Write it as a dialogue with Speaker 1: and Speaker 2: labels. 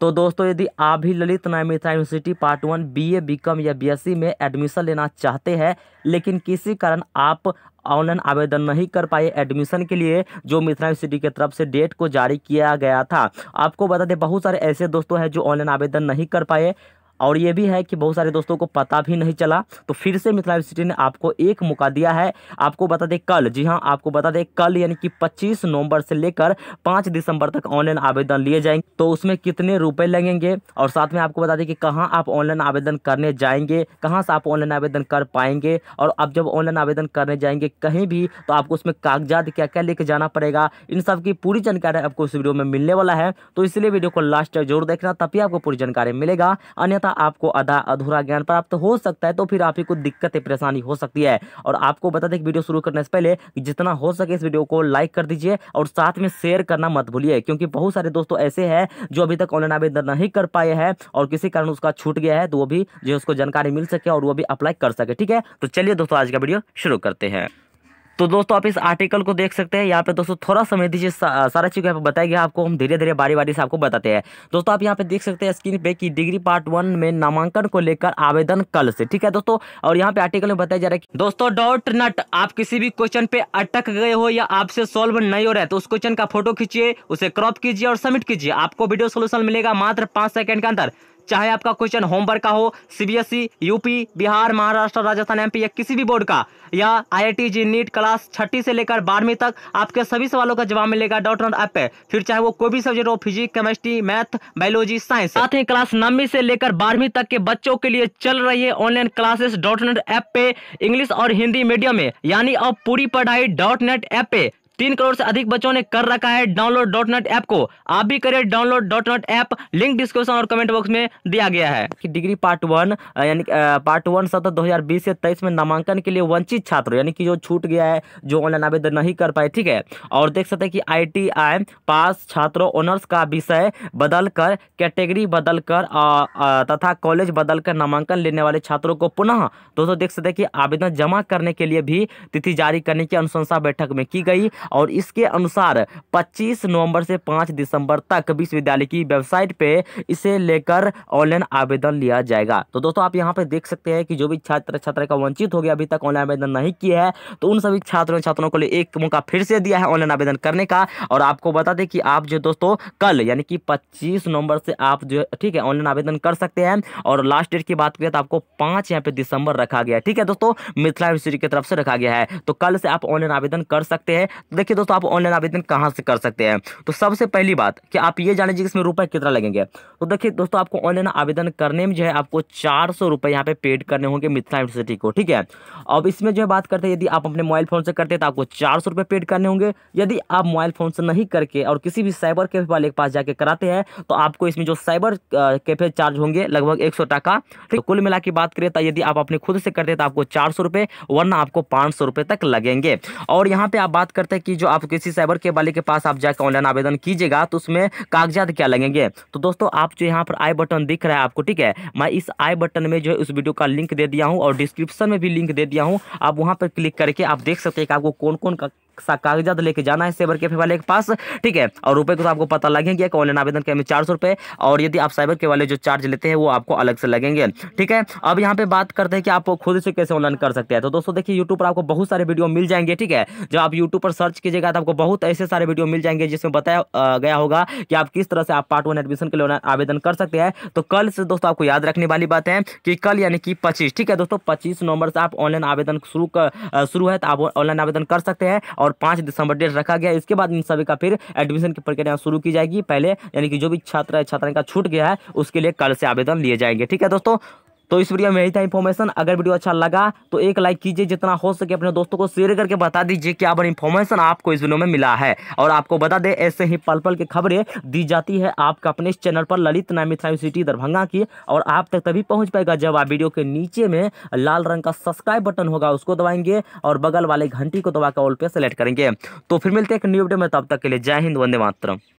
Speaker 1: तो दोस्तों यदि आप भी Lalit Mithila university part one BA BCom या बीएससी में एडमिशन लेना चाहते हैं लेकिन किसी कारण आप ऑनलाइन आवेदन नहीं कर पाए एडमिशन के लिए जो मिथिला यूनिवर्सिटी की तरफ से डेट को जारी किया गया था आपको बता दें बहुत सारे ऐसे दोस्तों हैं जो ऑनलाइन आवेदन नहीं कर पाए और ये भी है कि बहुत सारे दोस्तों को पता भी नहीं चला तो फिर से मिथिला यूनिवर्सिटी ने आपको एक मौका दिया है आपको बता दें कल जी हाँ आपको बता दें कल यानी कि पच्चीस नवंबर से लेकर पाँच दिसंबर तक ऑनलाइन आवेदन लिए जाएंगे तो उसमें कितने रुपये लगेंगे और साथ में आपको बता दें कि कहाँ आप ऑनलाइन आवेदन करने जाएंगे कहाँ से आप ऑनलाइन आवेदन कर पाएंगे और अब जब ऑनलाइन आवेदन करने जाएंगे कहीं भी तो आपको उसमें कागजात क्या क्या लेके जाना पड़ेगा इन सब की पूरी जानकारी आपको इस वीडियो में मिलने वाला है तो इसलिए वीडियो को लास्ट जरूर देखना तभी आपको पूरी जानकारी मिलेगा अन्यथा का आपको आधा अधूरा ज्ञान प्राप्त हो सकता है तो फिर आप ही कुछ दिक्कतें परेशानी हो सकती है और आपको बता दें कि वीडियो शुरू करने से पहले जितना हो सके इस वीडियो को लाइक कर दीजिए और साथ में शेयर करना मत भूलिए क्योंकि बहुत सारे दोस्तों ऐसे हैं जो अभी तक ऑनलाइन आवेदन नहीं कर पाए हैं और किसी कारण उसका छूट गया है तो वो भी जो उसको जानकारी मिल सके और वो भी अप्लाई कर सके ठीक है तो चलिए दोस्तों आज का वीडियो शुरू करते हैं तो दोस्तों आप इस आर्टिकल को देख सकते हैं यहाँ पे दोस्तों थोड़ा समय दीजिए सा, सारा चीज़ यहाँ पे बताया गया आपको हम धीरे धीरे बारी बारी से आपको बताते हैं दोस्तों आप यहाँ पे देख सकते हैं स्क्रीन पे कि डिग्री पार्ट वन में नामांकन को लेकर आवेदन कल से ठीक है दोस्तों और यहाँ पे आर्टिकल में बताया जा रहा है दोस्तों डॉट नट आप किसी भी क्वेश्चन पे अटक गए हो या आपसे सॉल्व नहीं हो रहा है तो उस क्वेश्चन का फोटो खींचिए उसे क्रॉप कीजिए और सबमिट कीजिए आपको वीडियो सोल्यूशन मिलेगा मात्र पाँच सेकेंड के अंदर चाहे आपका क्वेश्चन होमवर्क का हो CBSE UP e, Bihar Maharashtra Rajasthan MP या किसी भी बोर्ड का या आईआईटी जी नीट क्लास छठी से लेकर बारहवीं तक आपके सभी सवालों का जवाब मिलेगा डॉट नॉट ऐप पे फिर चाहे वो कोई भी सब्जेक्ट हो physics chemistry math biology science साथ ही क्लास नवी से लेकर बारहवीं तक के बच्चों के लिए चल रही है online classes dot net app पे इंग्लिश और हिंदी मीडियम में यानी अब पूरी पढ़ाई डॉट नेट ऐप पे तीन करोड़ से अधिक बच्चों ने कर रखा है डाउनलोड डॉट नेट ऐप को आप भी करें download dot net app link description और कमेंट बॉक्स में दिया गया है कि डिग्री पार्ट वन यानी पार्ट वन सत्र दो से तेईस में नामांकन के लिए वंचित छात्र यानी कि जो छूट गया है जो ऑनलाइन आवेदन नहीं कर पाए ठीक है और देख सकते हैं कि आई पास छात्रों ऑनर्स का विषय बदल कर कैटेगरी बदल कर तथा कॉलेज बदल कर नामांकन लेने वाले छात्रों को पुनः दोस्तों देख सकते हैं कि आवेदन जमा करने के लिए भी तिथि जारी करने की अनुशंसा बैठक में की गई और इसके अनुसार 25 नवंबर से 5 दिसंबर तक विश्वविद्यालय की वेबसाइट पे इसे लेकर ऑनलाइन आवेदन लिया जाएगा तो दोस्तों आप यहाँ पे देख सकते हैं कि जो भी छात्र छात्रा का वंचित हो गया अभी तक ऑनलाइन आवेदन नहीं किया है तो उन सभी छात्रों छात्रों को लिए एक मौका फिर से दिया है ऑनलाइन आवेदन करने का और आपको बता दें कि आप जो दोस्तों कल यानी कि पच्चीस नवंबर से आप जो ठीक है ऑनलाइन आवेदन कर सकते हैं और लास्ट डेट की बात करें तो आपको पांच यहाँ पे दिसंबर रखा गया ठीक है दोस्तों मिथिला यूनिवर्सिटी की तरफ से रखा गया है तो कल से आप ऑनलाइन आवेदन कर सकते हैं देखिए दोस्तों आप ऑनलाइन आवेदन कहाँ से कर सकते हैं तो सबसे पहली बात कि आप ये जान लीजिए इसमें रुपये कितना लगेंगे तो देखिए दोस्तों आपको ऑनलाइन आवेदन करने में जो है आपको चार सौ रुपये यहाँ पे पेड करने होंगे मिथिला यूनिवर्सिटी को ठीक है अब इसमें जो है बात करते हैं यदि आप अपने मोबाइल फ़ोन से करते हैं तो आपको चार सौ रुपये पेड करने होंगे यदि आप मोबाइल फ़ोन से नहीं करके और किसी भी साइबर कैफे वाले के पास जाके कराते हैं तो आपको इसमें जो साइबर कैफे चार्ज होंगे लगभग एक सौ टाका कुल मिला की बात करें तो यदि आप अपने खुद से करते हैं तो आपको चार सौ वरना आपको पाँच सौ तक लगेंगे और यहाँ पर आप बात करते हैं कि जो आप किसी साइबर के वाले के पास आप जाकर ऑनलाइन आवेदन कीजिएगा तो उसमें कागजात क्या लगेंगे तो दोस्तों आप जो यहाँ पर आई बटन दिख रहा है आपको ठीक है मैं इस आई बटन में जो है उस वीडियो का लिंक दे दिया हूँ और डिस्क्रिप्शन में भी लिंक दे दिया हूँ आप वहाँ पर क्लिक करके आप देख सकते हैं कि आपको कौन कौन का सा कागजात लेके जाना है साइबर कैफे वाले के पास ठीक है और रुपए को तो आपको पता लगेंगे कि ऑनलाइन आवेदन के में चार सौ रुपये और यदि आप साइबर के वाले जो चार्ज लेते हैं वो आपको अलग से लगेंगे ठीक है अब यहाँ पे बात करते हैं कि आप खुद से कैसे ऑनलाइन कर सकते हैं तो दोस्तों देखिए यूट्यूब पर आपको बहुत सारे वीडियो मिल जाएंगे ठीक है जब आप यूट्यूब पर सर्च कीजिएगा तो आपको बहुत ऐसे सारे वीडियो मिल जाएंगे जिसमें बताया गया होगा कि आप किस तरह से आप पार्ट वन एडमिशन के लिए आवेदन कर सकते हैं तो कल से दोस्तों आपको याद रखने वाली बात है कि कल यानी कि पच्चीस ठीक है दोस्तों पच्चीस नवंबर से आप ऑनलाइन आवेदन शुरू शुरू है तो आप ऑनलाइन आवेदन कर सकते हैं और पाँच दिसंबर डेट रखा गया इसके बाद इन सभी का फिर एडमिशन की प्रक्रिया शुरू की जाएगी पहले यानी कि जो भी छात्र है छात्रा का छूट गया है उसके लिए कल से आवेदन लिए जाएंगे ठीक है दोस्तों तो इस वीडियो में यही था इन्फॉर्मेशन अगर वीडियो अच्छा लगा तो एक लाइक कीजिए जितना हो सके अपने दोस्तों को शेयर करके बता दीजिए क्या बड़ी इन्फॉर्मेशन आपको इस वीडियो में मिला है और आपको बता दे ऐसे ही पल पल की खबरें दी जाती है आपका अपने इस चैनल पर ललित नामित यूनिवर्सिटी दरभंगा की और आप तक तभी पहुँच पाएगा जब आप वीडियो के नीचे में लाल रंग का सब्सक्राइब बटन होगा उसको दबाएंगे और बगल वाले घंटी को दबाकर ऑल पे सेलेक्ट करेंगे तो फिर मिलते हैं एक न्यू वीडियो में तब तक के लिए जय हिंद वंदे मातरम